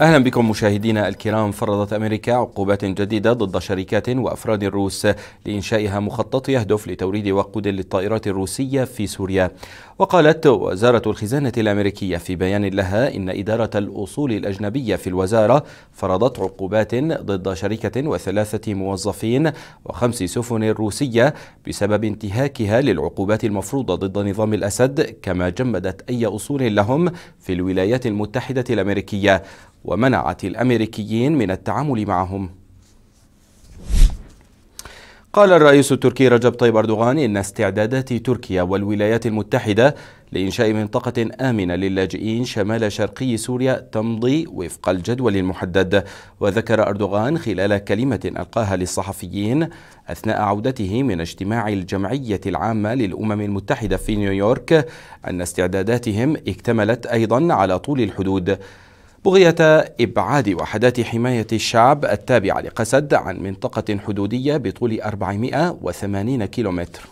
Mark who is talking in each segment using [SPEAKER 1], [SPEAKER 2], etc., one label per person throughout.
[SPEAKER 1] اهلا بكم مشاهدينا الكرام فرضت امريكا عقوبات جديده ضد شركات وافراد روس لانشائها مخطط يهدف لتوريد وقود للطائرات الروسيه في سوريا وقالت وزاره الخزانه الامريكيه في بيان لها ان اداره الاصول الاجنبيه في الوزاره فرضت عقوبات ضد شركه وثلاثه موظفين وخمس سفن روسيه بسبب انتهاكها للعقوبات المفروضه ضد نظام الاسد كما جمدت اي اصول لهم في الولايات المتحده الامريكيه ومنعت الأمريكيين من التعامل معهم قال الرئيس التركي رجب طيب أردوغان إن استعدادات تركيا والولايات المتحدة لإنشاء منطقة آمنة للاجئين شمال شرقي سوريا تمضي وفق الجدول المحدد وذكر أردوغان خلال كلمة ألقاها للصحفيين أثناء عودته من اجتماع الجمعية العامة للأمم المتحدة في نيويورك أن استعداداتهم اكتملت أيضا على طول الحدود بغية إبعاد وحدات حماية الشعب التابعة لقسد عن منطقة حدودية بطول 480 كيلومتر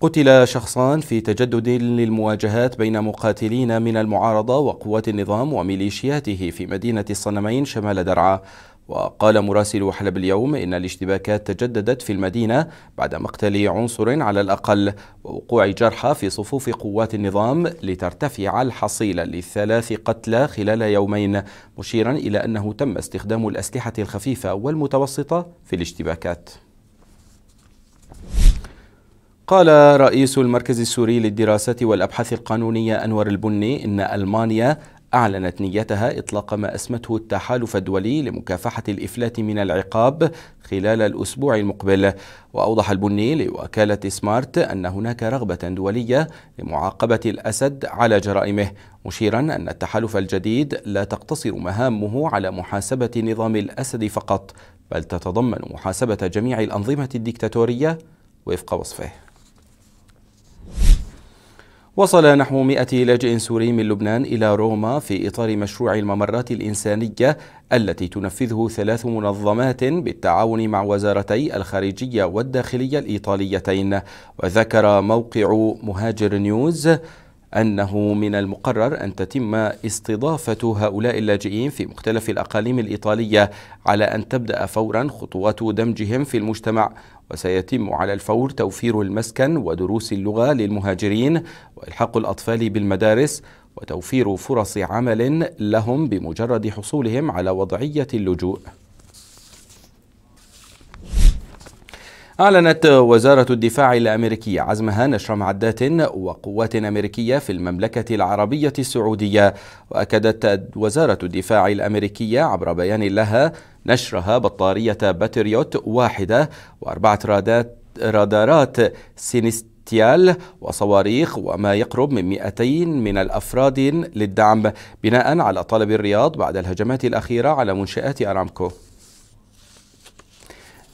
[SPEAKER 1] قتل شخصان في تجدد للمواجهات بين مقاتلين من المعارضة وقوات النظام وميليشياته في مدينة الصنمين شمال درعا وقال مراسل حلب اليوم إن الاشتباكات تجددت في المدينة بعد مقتل عنصر على الأقل ووقوع جرحى في صفوف قوات النظام لترتفع الحصيلة للثلاث قتلى خلال يومين مشيرا إلى أنه تم استخدام الأسلحة الخفيفة والمتوسطة في الاشتباكات قال رئيس المركز السوري للدراسات والأبحاث القانونية أنور البني إن ألمانيا أعلنت نيتها إطلاق ما أسمته التحالف الدولي لمكافحة الإفلات من العقاب خلال الأسبوع المقبل وأوضح البني لوكالة سمارت أن هناك رغبة دولية لمعاقبة الأسد على جرائمه مشيرا أن التحالف الجديد لا تقتصر مهامه على محاسبة نظام الأسد فقط بل تتضمن محاسبة جميع الأنظمة الدكتاتورية وفق وصفه وصل نحو 100 لاجئ سوري من لبنان إلى روما في إطار مشروع الممرات الإنسانية التي تنفذه ثلاث منظمات بالتعاون مع وزارتي الخارجية والداخلية الإيطاليتين وذكر موقع مهاجر نيوز أنه من المقرر أن تتم استضافة هؤلاء اللاجئين في مختلف الأقاليم الإيطالية على أن تبدأ فورا خطوات دمجهم في المجتمع وسيتم على الفور توفير المسكن ودروس اللغة للمهاجرين وإلحاق الأطفال بالمدارس وتوفير فرص عمل لهم بمجرد حصولهم على وضعية اللجوء أعلنت وزارة الدفاع الأمريكية عزمها نشر معدات وقوات أمريكية في المملكة العربية السعودية وأكدت وزارة الدفاع الأمريكية عبر بيان لها نشرها بطارية باتريوت واحدة وأربعة رادات رادارات سينست وصواريخ وما يقرب من 200 من الأفراد للدعم بناء على طلب الرياض بعد الهجمات الأخيرة على منشآت أرامكو